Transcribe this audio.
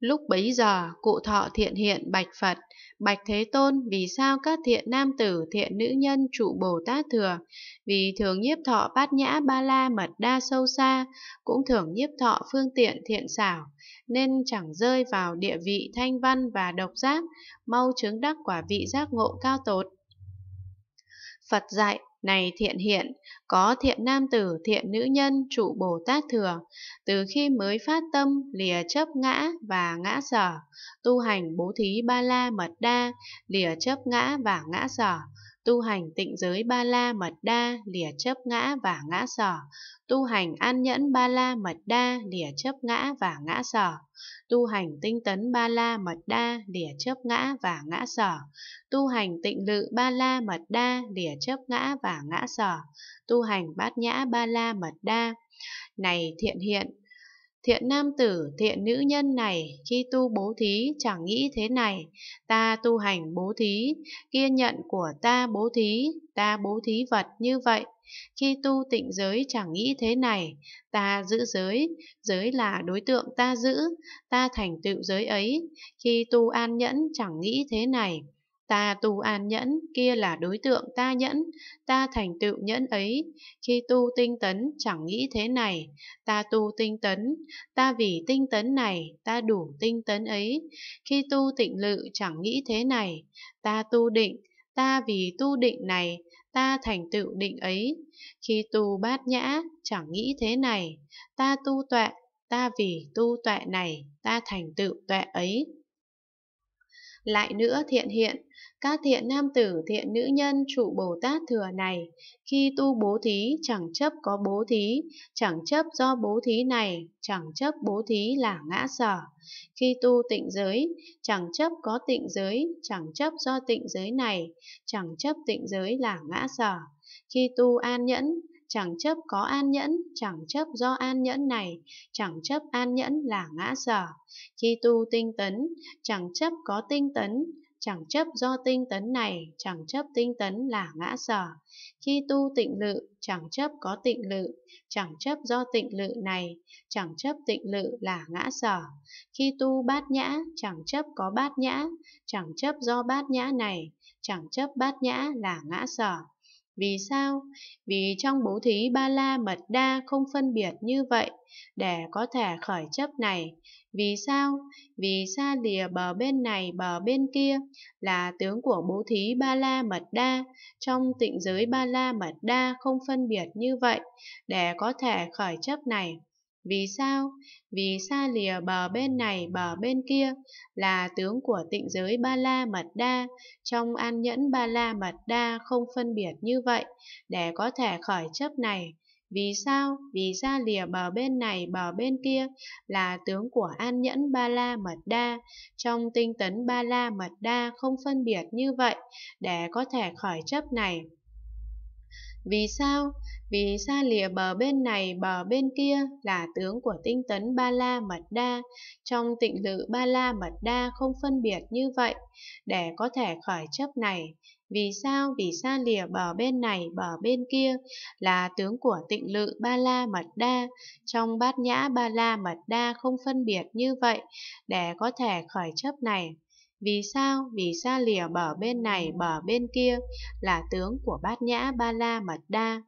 Lúc bấy giờ, cụ thọ thiện hiện bạch Phật, bạch Thế Tôn vì sao các thiện nam tử thiện nữ nhân trụ Bồ Tát thừa, vì thường nhiếp thọ bát nhã ba la mật đa sâu xa, cũng thường nhiếp thọ phương tiện thiện xảo, nên chẳng rơi vào địa vị thanh văn và độc giác, mau chứng đắc quả vị giác ngộ cao tột. Phật dạy, này thiện hiện, có thiện nam tử, thiện nữ nhân, trụ Bồ Tát thừa, từ khi mới phát tâm, lìa chấp ngã và ngã sở, tu hành bố thí ba la mật đa, lìa chấp ngã và ngã sở, tu hành tịnh giới ba la mật đa lìa chấp ngã và ngã sở tu hành an nhẫn ba la mật đa lìa chấp ngã và ngã sở tu hành tinh tấn ba la mật đa lìa chấp ngã và ngã sở tu hành tịnh lự ba la mật đa lìa chấp ngã và ngã sở tu hành bát nhã ba la mật đa này thiện hiện Thiện nam tử, thiện nữ nhân này, khi tu bố thí chẳng nghĩ thế này, ta tu hành bố thí, kia nhận của ta bố thí, ta bố thí vật như vậy. Khi tu tịnh giới chẳng nghĩ thế này, ta giữ giới, giới là đối tượng ta giữ, ta thành tựu giới ấy. Khi tu an nhẫn chẳng nghĩ thế này, Ta tu an nhẫn, kia là đối tượng ta nhẫn, ta thành tựu nhẫn ấy. Khi tu tinh tấn, chẳng nghĩ thế này, ta tu tinh tấn, ta vì tinh tấn này, ta đủ tinh tấn ấy. Khi tu tịnh lự, chẳng nghĩ thế này, ta tu định, ta vì tu định này, ta thành tựu định ấy. Khi tu bát nhã, chẳng nghĩ thế này, ta tu tuệ, ta vì tu tuệ này, ta thành tựu tuệ ấy. Lại nữa thiện hiện, các thiện nam tử thiện nữ nhân trụ Bồ Tát thừa này, khi tu bố thí chẳng chấp có bố thí, chẳng chấp do bố thí này, chẳng chấp bố thí là ngã sở. Khi tu tịnh giới, chẳng chấp có tịnh giới, chẳng chấp do tịnh giới này, chẳng chấp tịnh giới là ngã sở. Khi tu an nhẫn, chẳng chấp có an nhẫn, chẳng chấp do an nhẫn này, chẳng chấp an nhẫn là ngã sở. Khi tu tinh tấn, chẳng chấp có tinh tấn, chẳng chấp do tinh tấn này, chẳng chấp tinh tấn là ngã sở. Khi tu tịnh lự, chẳng chấp có tịnh lự, chẳng chấp do tịnh lự này, chẳng chấp tịnh lự là ngã sở. Khi tu bát nhã, chẳng chấp có bát nhã, chẳng chấp do bát nhã này, chẳng chấp bát nhã là ngã sở. Vì sao? Vì trong bố thí ba la mật đa không phân biệt như vậy để có thể khởi chấp này. Vì sao? Vì xa lìa bờ bên này bờ bên kia là tướng của bố thí ba la mật đa, trong tịnh giới ba la mật đa không phân biệt như vậy để có thể khởi chấp này. Vì sao? Vì xa lìa bờ bên này bờ bên kia là tướng của tịnh giới Ba La Mật Đa, trong an nhẫn Ba La Mật Đa không phân biệt như vậy, để có thể khỏi chấp này. Vì sao? Vì xa lìa bờ bên này bờ bên kia là tướng của an nhẫn Ba La Mật Đa, trong tinh tấn Ba La Mật Đa không phân biệt như vậy, để có thể khỏi chấp này. Vì sao? Vì xa lìa bờ bên này bờ bên kia là tướng của tinh tấn Ba La Mật Đa, trong tịnh lự Ba La Mật Đa không phân biệt như vậy, để có thể khởi chấp này. Vì sao? Vì xa lìa bờ bên này bờ bên kia là tướng của tịnh lự Ba La Mật Đa, trong bát nhã Ba La Mật Đa không phân biệt như vậy, để có thể khởi chấp này. Vì sao vì xa lìa bờ bên này bờ bên kia là tướng của bát nhã ba la mật đa.